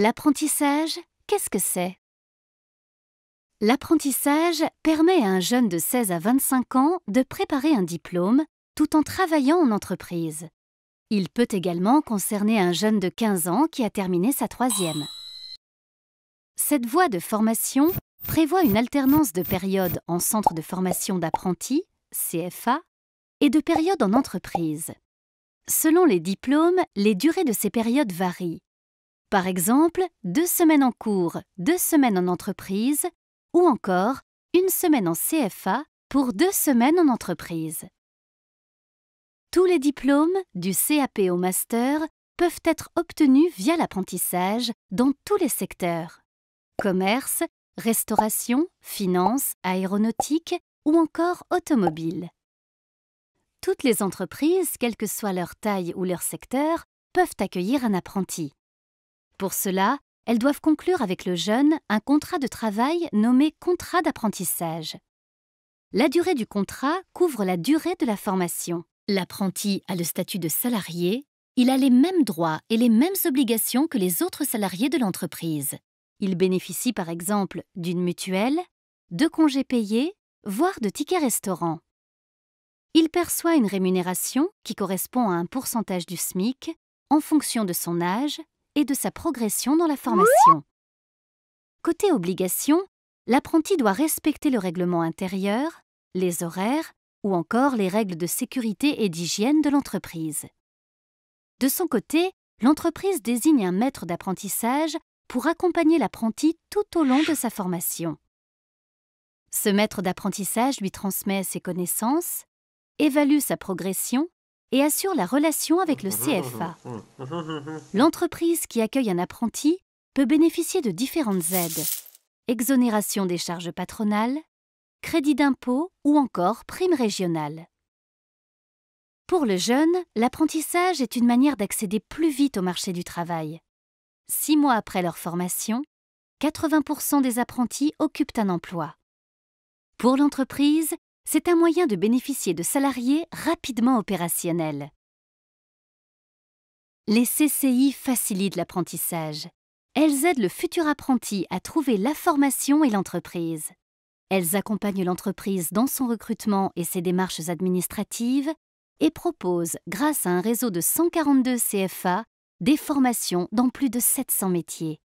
L'apprentissage, qu'est-ce que c'est L'apprentissage permet à un jeune de 16 à 25 ans de préparer un diplôme tout en travaillant en entreprise. Il peut également concerner un jeune de 15 ans qui a terminé sa troisième. Cette voie de formation prévoit une alternance de périodes en centre de formation d'apprentis, CFA, et de périodes en entreprise. Selon les diplômes, les durées de ces périodes varient, par exemple, deux semaines en cours, deux semaines en entreprise, ou encore une semaine en CFA pour deux semaines en entreprise. Tous les diplômes, du CAP au master, peuvent être obtenus via l'apprentissage dans tous les secteurs. Commerce, restauration, finance, aéronautique ou encore automobile. Toutes les entreprises, quelle que soit leur taille ou leur secteur, peuvent accueillir un apprenti. Pour cela, elles doivent conclure avec le jeune un contrat de travail nommé contrat d'apprentissage. La durée du contrat couvre la durée de la formation. L'apprenti a le statut de salarié, il a les mêmes droits et les mêmes obligations que les autres salariés de l'entreprise. Il bénéficie par exemple d'une mutuelle, de congés payés, voire de tickets restaurants. Il perçoit une rémunération qui correspond à un pourcentage du SMIC en fonction de son âge, et de sa progression dans la formation. Côté obligation, l'apprenti doit respecter le règlement intérieur, les horaires ou encore les règles de sécurité et d'hygiène de l'entreprise. De son côté, l'entreprise désigne un maître d'apprentissage pour accompagner l'apprenti tout au long de sa formation. Ce maître d'apprentissage lui transmet ses connaissances, évalue sa progression et assure la relation avec le CFA. L'entreprise qui accueille un apprenti peut bénéficier de différentes aides. Exonération des charges patronales, crédit d'impôt ou encore prime régionale. Pour le jeune, l'apprentissage est une manière d'accéder plus vite au marché du travail. Six mois après leur formation, 80% des apprentis occupent un emploi. Pour l'entreprise, c'est un moyen de bénéficier de salariés rapidement opérationnels. Les CCI facilitent l'apprentissage. Elles aident le futur apprenti à trouver la formation et l'entreprise. Elles accompagnent l'entreprise dans son recrutement et ses démarches administratives et proposent, grâce à un réseau de 142 CFA, des formations dans plus de 700 métiers.